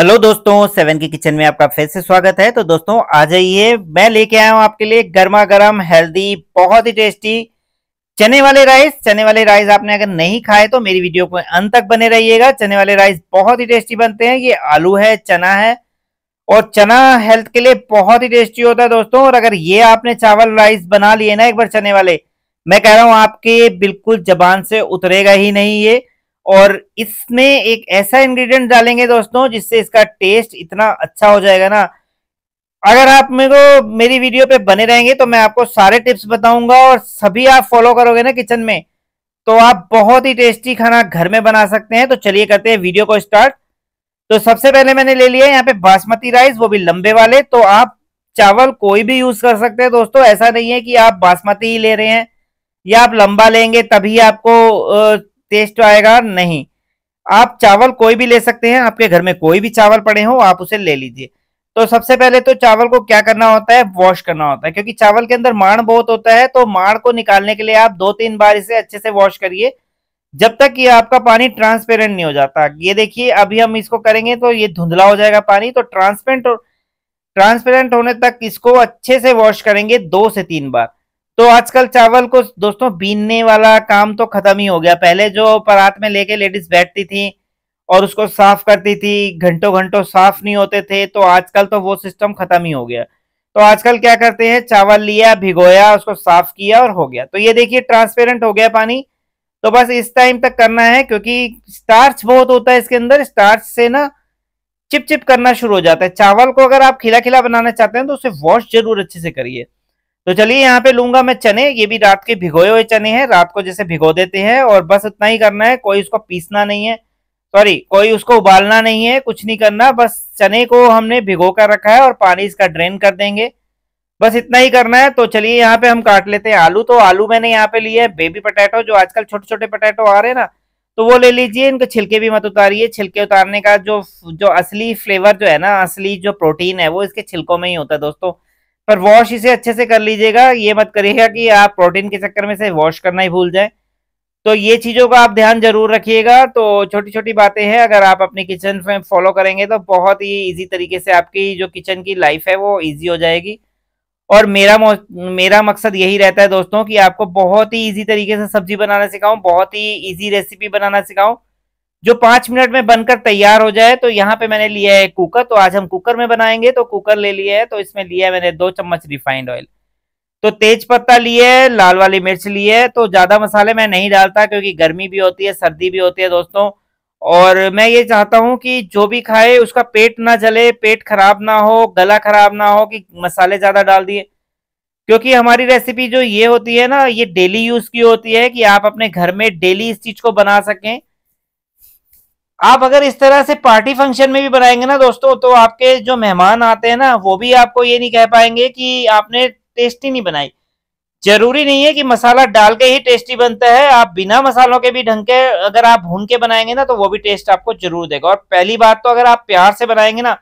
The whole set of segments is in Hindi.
हेलो दोस्तों सेवन के किचन में आपका फिर से स्वागत है तो दोस्तों आ जाइए मैं लेके आया हूँ आपके लिए गर्मा गर्म हेल्दी बहुत ही टेस्टी चने वाले राइस चने वाले राइस आपने अगर नहीं खाए तो मेरी वीडियो को अंत तक बने रहिएगा चने वाले राइस बहुत ही टेस्टी बनते हैं ये आलू है चना है और चना हेल्थ के लिए बहुत ही टेस्टी होता है दोस्तों और अगर ये आपने चावल राइस बना लिए ना एक बार चने वाले मैं कह रहा हूँ आपके बिल्कुल जबान से उतरेगा ही नहीं ये और इसमें एक ऐसा इंग्रेडिएंट डालेंगे दोस्तों जिससे इसका टेस्ट इतना अच्छा हो जाएगा ना अगर आप मेरे को मेरी वीडियो पे बने रहेंगे तो मैं आपको सारे टिप्स बताऊंगा और सभी आप फॉलो करोगे ना किचन में तो आप बहुत ही टेस्टी खाना घर में बना सकते हैं तो चलिए करते हैं वीडियो को स्टार्ट तो सबसे पहले मैंने ले लिया यहाँ पे बासमती राइस वो भी लंबे वाले तो आप चावल कोई भी यूज कर सकते हैं दोस्तों ऐसा नहीं है कि आप बासमती ही ले रहे हैं या आप लंबा लेंगे तभी आपको टेस्ट तो आएगा नहीं आप चावल कोई भी ले सकते हैं आपके घर में कोई भी चावल पड़े हो आप उसे ले लीजिए तो सबसे पहले तो चावल को क्या करना होता है वॉश करना होता है क्योंकि चावल के अंदर माड़ बहुत होता है तो माड़ को निकालने के लिए आप दो तीन बार इसे अच्छे से वॉश करिए जब तक ये आपका पानी ट्रांसपेरेंट नहीं हो जाता ये देखिए अभी हम इसको करेंगे तो ये धुंधला हो जाएगा पानी तो ट्रांसपेरेंट ट्रांसपेरेंट होने तक इसको अच्छे से वॉश करेंगे दो से तीन बार तो आजकल चावल को दोस्तों बीनने वाला काम तो खत्म ही हो गया पहले जो परात में लेके लेडीज बैठती थी और उसको साफ करती थी घंटों घंटों साफ नहीं होते थे तो आजकल तो वो सिस्टम खत्म ही हो गया तो आजकल क्या करते हैं चावल लिया भिगोया उसको साफ किया और हो गया तो ये देखिए ट्रांसपेरेंट हो गया पानी तो बस इस टाइम तक करना है क्योंकि स्टार्च बहुत होता है इसके अंदर स्टार्च से ना चिप चिप करना शुरू हो जाता है चावल को अगर आप खिला खिला बनाना चाहते हैं तो उसे वॉश जरूर अच्छे से करिए तो चलिए यहाँ पे लूंगा मैं चने ये भी रात के भिगोए हुए चने हैं रात को जैसे भिगो देते हैं और बस इतना ही करना है कोई उसको पीसना नहीं है सॉरी कोई उसको उबालना नहीं है कुछ नहीं करना बस चने को हमने भिगो कर रखा है और पानी इसका ड्रेन कर देंगे बस इतना ही करना है तो चलिए यहाँ पे हम काट लेते हैं आलू तो आलू मैंने यहाँ पे लिए है बेबी पटेटो जो आजकल छोटे छोटे पटेटो आ रहे हैं ना तो वो ले लीजिए इनके छिलके भी मत उतारिए छिलके उतारने का जो जो असली फ्लेवर जो है ना असली जो प्रोटीन है वो इसके छिलकों में ही होता है दोस्तों पर वॉश इसे अच्छे से कर लीजिएगा ये मत करिएगा कि आप प्रोटीन के चक्कर में से वॉश करना ही भूल जाए तो ये चीज़ों का आप ध्यान जरूर रखिएगा तो छोटी छोटी बातें हैं अगर आप अपने किचन में फॉलो करेंगे तो बहुत ही इजी तरीके से आपकी जो किचन की लाइफ है वो इजी हो जाएगी और मेरा मेरा मकसद यही रहता है दोस्तों कि आपको बहुत ही इजी तरीके से सब्जी बनाना सिखाऊं बहुत ही इजी रेसिपी बनाना सिखाऊं जो पांच मिनट में बनकर तैयार हो जाए तो यहाँ पे मैंने लिया है कुकर तो आज हम कुकर में बनाएंगे तो कुकर ले लिया है तो इसमें लिया है मैंने दो चम्मच रिफाइंड ऑयल तो तेज पत्ता लिए है लाल वाली मिर्च ली है तो ज्यादा मसाले मैं नहीं डालता क्योंकि गर्मी भी होती है सर्दी भी होती है दोस्तों और मैं ये चाहता हूँ कि जो भी खाए उसका पेट ना जले पेट खराब ना हो गला खराब ना हो कि मसाले ज्यादा डाल दिए क्योंकि हमारी रेसिपी जो ये होती है ना ये डेली यूज की होती है कि आप अपने घर में डेली इस चीज को बना सकें आप अगर इस तरह से पार्टी फंक्शन में भी बनाएंगे ना दोस्तों तो आपके जो मेहमान आते हैं ना वो भी आपको ये नहीं कह पाएंगे कि आपने टेस्टी नहीं बनाई जरूरी नहीं है कि मसाला डाल के ही टेस्टी बनता है आप बिना मसालों के भी ढंग के अगर आप भून के बनाएंगे ना तो वो भी टेस्ट आपको जरूर देगा और पहली बात तो अगर आप प्यार से बनाएंगे ना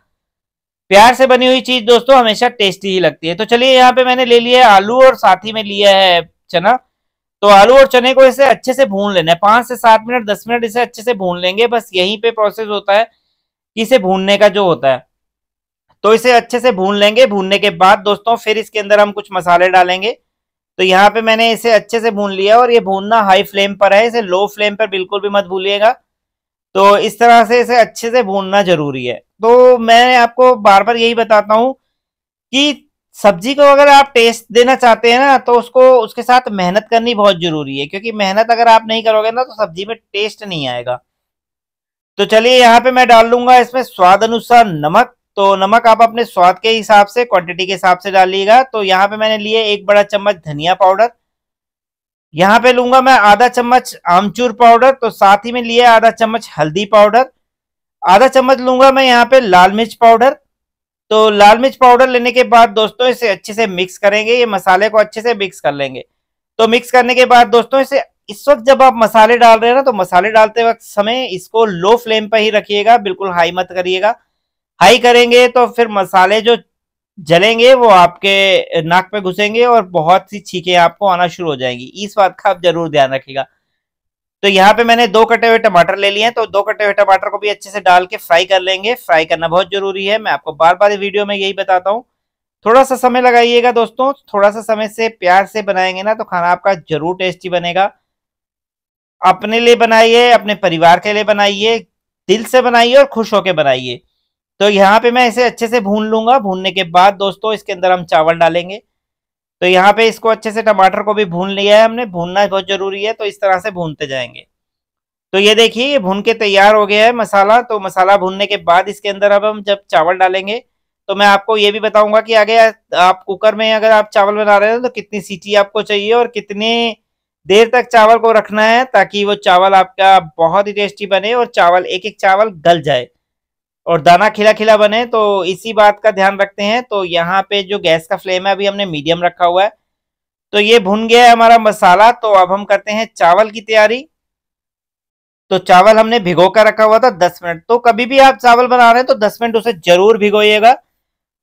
प्यार से बनी हुई चीज दोस्तों हमेशा टेस्टी ही लगती है तो चलिए यहाँ पे मैंने ले लिया है आलू और साथ ही में लिया है चना तो आलू और चने को इसे अच्छे से भून लेना है पांच से सात मिनट दस मिनट इसे अच्छे से भून लेंगे बस यहीं पे प्रोसेस होता है कि इसे भूनने का जो होता है तो इसे अच्छे से भून लेंगे भूनने के बाद दोस्तों फिर इसके अंदर हम कुछ मसाले डालेंगे तो यहाँ पे मैंने इसे अच्छे से भून लिया और ये भूनना हाई फ्लेम पर है इसे लो फ्लेम पर बिल्कुल भी मत भूलिएगा तो इस तरह से इसे अच्छे से भूनना जरूरी है तो मैं आपको बार बार यही बताता हूँ कि सब्जी को अगर आप टेस्ट देना चाहते हैं ना तो उसको उसके साथ मेहनत करनी बहुत जरूरी है क्योंकि मेहनत अगर आप नहीं करोगे ना तो सब्जी में टेस्ट नहीं आएगा तो चलिए यहाँ पे मैं डाल लूंगा इसमें स्वाद अनुसार नमक तो नमक आप अपने स्वाद के हिसाब से क्वांटिटी के हिसाब से डालिएगा तो यहाँ पे मैंने लिए एक बड़ा चम्मच धनिया पाउडर यहाँ पे लूंगा मैं आधा चम्मच आमचूर पाउडर तो साथ ही में लिए आधा चम्मच हल्दी पाउडर आधा चम्मच लूंगा मैं यहाँ पे लाल मिर्च पाउडर तो लाल मिर्च पाउडर लेने के बाद दोस्तों इसे अच्छे से मिक्स करेंगे ये मसाले को अच्छे से मिक्स कर लेंगे तो मिक्स करने के बाद दोस्तों इसे इस वक्त जब आप मसाले डाल रहे हैं ना तो मसाले डालते वक्त समय इसको लो फ्लेम पर ही रखिएगा बिल्कुल हाई मत करिएगा हाई करेंगे तो फिर मसाले जो जलेंगे वो आपके नाक पे घुसेंगे और बहुत सी छीकें आपको आना शुरू हो जाएंगी इस बात का आप जरूर ध्यान रखिएगा तो यहाँ पे मैंने दो कटे हुए टमाटर ले लिए हैं तो दो कटे हुए टमाटर को भी अच्छे से डाल के फ्राई कर लेंगे फ्राई करना बहुत जरूरी है मैं आपको बार बार वीडियो में यही बताता हूँ थोड़ा सा समय लगाइएगा दोस्तों थोड़ा सा समय से प्यार से बनाएंगे ना तो खाना आपका जरूर टेस्टी बनेगा अपने लिए बनाइए अपने परिवार के लिए बनाइए दिल से बनाइए और खुश होकर बनाइए तो यहाँ पे मैं इसे अच्छे से भून लूंगा भूनने के बाद दोस्तों इसके अंदर हम चावल डालेंगे तो यहाँ पे इसको अच्छे से टमाटर को भी भून लिया है हमने भूनना बहुत जरूरी है तो इस तरह से भूनते जाएंगे तो ये देखिए ये भून के तैयार हो गया है मसाला तो मसाला भूनने के बाद इसके अंदर अब हम जब चावल डालेंगे तो मैं आपको ये भी बताऊंगा कि आगे आप कुकर में अगर आप चावल बना रहे हो तो कितनी सीटी आपको चाहिए और कितने देर तक चावल को रखना है ताकि वो चावल आपका बहुत ही टेस्टी बने और चावल एक एक चावल गल जाए और दाना खिला खिला बने तो इसी बात का ध्यान रखते हैं तो यहाँ पे जो गैस का फ्लेम है अभी हमने मीडियम रखा हुआ है तो ये भुन गया है हमारा मसाला तो अब हम करते हैं चावल की तैयारी तो चावल हमने भिगो कर रखा हुआ था दस मिनट तो कभी भी आप चावल बना रहे हैं तो दस मिनट उसे जरूर भिगोइएगा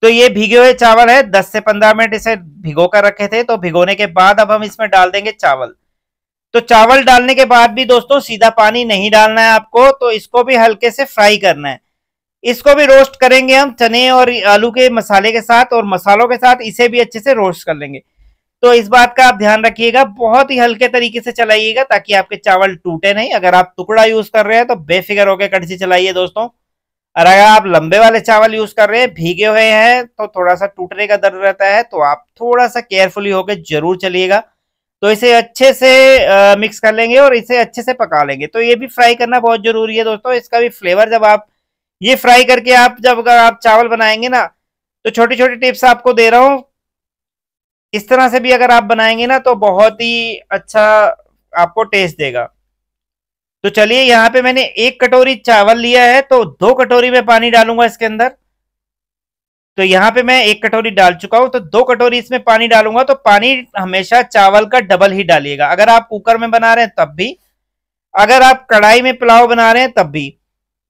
तो ये भिगे हुए चावल है दस से पंद्रह मिनट इसे भिगो कर रखे थे तो भिगोने के बाद अब हम इसमें डाल देंगे चावल तो चावल डालने के बाद भी दोस्तों सीधा पानी नहीं डालना है आपको तो इसको भी हल्के से फ्राई करना है इसको भी रोस्ट करेंगे हम चने और आलू के मसाले के साथ और मसालों के साथ इसे भी अच्छे से रोस्ट कर लेंगे तो इस बात का आप ध्यान रखिएगा बहुत ही हल्के तरीके से चलाइएगा ताकि आपके चावल टूटे नहीं अगर आप टुकड़ा यूज कर रहे हैं तो बेफिक्र होकर कड़छी चलाइए दोस्तों और अगर आप लंबे वाले चावल यूज कर रहे हैं भीगे हुए हैं तो थोड़ा सा टूटने का दर्द रहता है तो आप थोड़ा सा केयरफुली होकर जरूर चलिएगा तो इसे अच्छे से मिक्स कर लेंगे और इसे अच्छे से पका लेंगे तो ये भी फ्राई करना बहुत जरूरी है दोस्तों इसका भी फ्लेवर जब आप ये फ्राई करके आप जब अगर आप चावल बनाएंगे ना तो छोटी छोटी टिप्स आपको दे रहा हूँ इस तरह से भी अगर आप बनाएंगे ना तो बहुत ही अच्छा आपको टेस्ट देगा तो चलिए यहाँ पे मैंने एक कटोरी चावल लिया है तो दो कटोरी में पानी डालूंगा इसके अंदर तो यहाँ पे मैं एक कटोरी डाल चुका हूँ तो दो कटोरी इसमें पानी डालूंगा तो पानी हमेशा चावल का डबल ही डालिएगा अगर आप कुकर में बना रहे हैं तब भी अगर आप कढ़ाई में पुलाव बना रहे हैं तब भी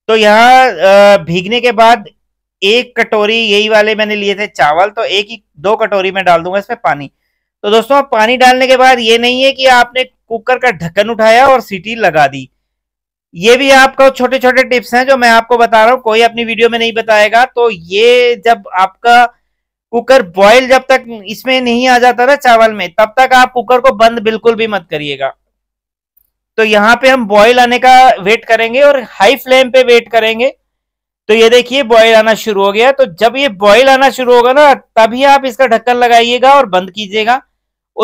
तो यहाँ भीगने के बाद एक कटोरी यही वाले मैंने लिए थे चावल तो एक ही दो कटोरी में डाल दूंगा इसमें पानी तो दोस्तों पानी डालने के बाद ये नहीं है कि आपने कुकर का ढक्कन उठाया और सीटी लगा दी ये भी आपका छोटे छोटे टिप्स हैं जो मैं आपको बता रहा हूँ कोई अपनी वीडियो में नहीं बताएगा तो ये जब आपका कुकर बॉयल जब तक इसमें नहीं आ जाता ना चावल में तब तक आप कुकर को बंद बिल्कुल भी मत करिएगा तो यहाँ पे हम बॉयल आने का वेट करेंगे और हाई फ्लेम पे वेट करेंगे तो ये देखिए बॉयल आना शुरू हो गया तो जब ये बॉयल आना शुरू होगा ना तभी आप इसका ढक्कन लगाइएगा और बंद कीजिएगा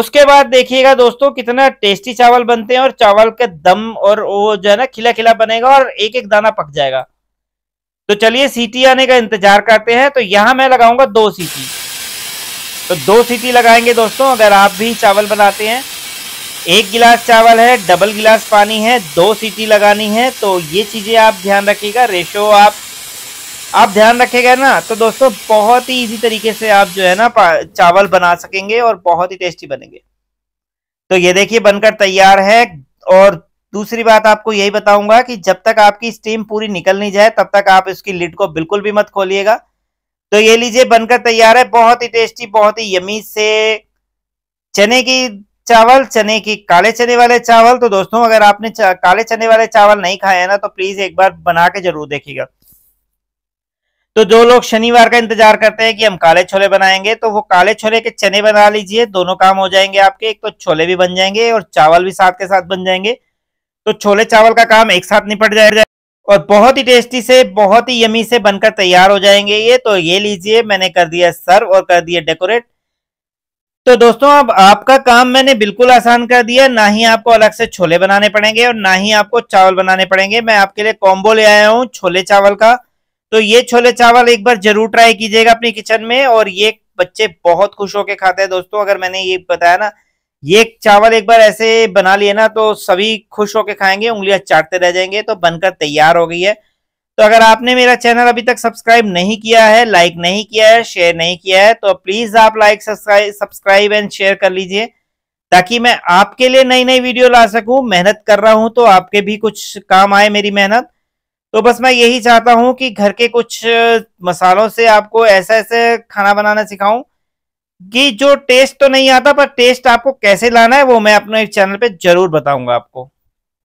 उसके बाद देखिएगा दोस्तों कितना टेस्टी चावल बनते हैं और चावल का दम और वो जो है ना खिला खिला बनेगा और एक एक दाना पक जाएगा तो चलिए सीटी आने का इंतजार करते हैं तो यहां मैं लगाऊंगा दो सीटी तो दो सीटी लगाएंगे दोस्तों अगर आप भी चावल बनाते हैं एक गिलास चावल है डबल गिलास पानी है दो सीटी लगानी है तो ये चीज़ें आप ध्यान रखिएगा रेशो आप आप ध्यान रखेगा ना तो दोस्तों बहुत ही इजी तरीके से आप जो है ना चावल बना सकेंगे और बहुत ही टेस्टी बनेंगे तो ये देखिए बनकर तैयार है और दूसरी बात आपको यही बताऊंगा कि जब तक आपकी स्टीम पूरी निकल नहीं जाए तब तक आप इसकी लिड को बिल्कुल भी मत खोलिएगा तो ये लीजिए बनकर तैयार है बहुत ही टेस्टी बहुत ही यमी से चने की चावल चने की काले चने वाले चावल तो दोस्तों अगर आपने काले चने वाले चावल नहीं खाए ना तो प्लीज एक बार बना के जरूर देखिएगा तो जो लोग शनिवार का इंतजार करते हैं कि हम काले छोले बनाएंगे तो वो काले छोले के चने बना लीजिए दोनों काम हो जाएंगे आपके एक तो छोले भी बन जाएंगे और चावल भी साथ के साथ बन जाएंगे तो छोले चावल का काम एक साथ निपट जाएगा और बहुत ही टेस्टी से बहुत ही यमी से बनकर तैयार हो जाएंगे ये तो ये लीजिए मैंने कर दिया सर्व और कर दिया डेकोरेट तो दोस्तों अब आपका काम मैंने बिल्कुल आसान कर दिया ना ही आपको अलग से छोले बनाने पड़ेंगे और ना ही आपको चावल बनाने पड़ेंगे मैं आपके लिए कॉम्बो ले आया हूँ छोले चावल का तो ये छोले चावल एक बार जरूर ट्राई कीजिएगा अपनी किचन में और ये बच्चे बहुत खुश होके खाते हैं दोस्तों अगर मैंने ये बताया ना ये चावल एक बार ऐसे बना लिए ना तो सभी खुश होके खाएंगे उंगलियां चाटते रह जाएंगे तो बनकर तैयार हो गई है तो अगर आपने मेरा चैनल अभी तक सब्सक्राइब नहीं किया है लाइक नहीं किया है शेयर नहीं किया है तो प्लीज आप लाइक सब्सक्राइब एंड शेयर कर लीजिए ताकि मैं आपके लिए नई नई वीडियो ला सकूं मेहनत कर रहा हूं तो आपके भी कुछ काम आए मेरी मेहनत तो बस मैं यही चाहता हूं कि घर के कुछ मसालों से आपको ऐसा ऐसे खाना बनाना सिखाऊं कि जो टेस्ट तो नहीं आता पर टेस्ट आपको कैसे लाना है वो मैं अपने चैनल पे जरूर बताऊंगा आपको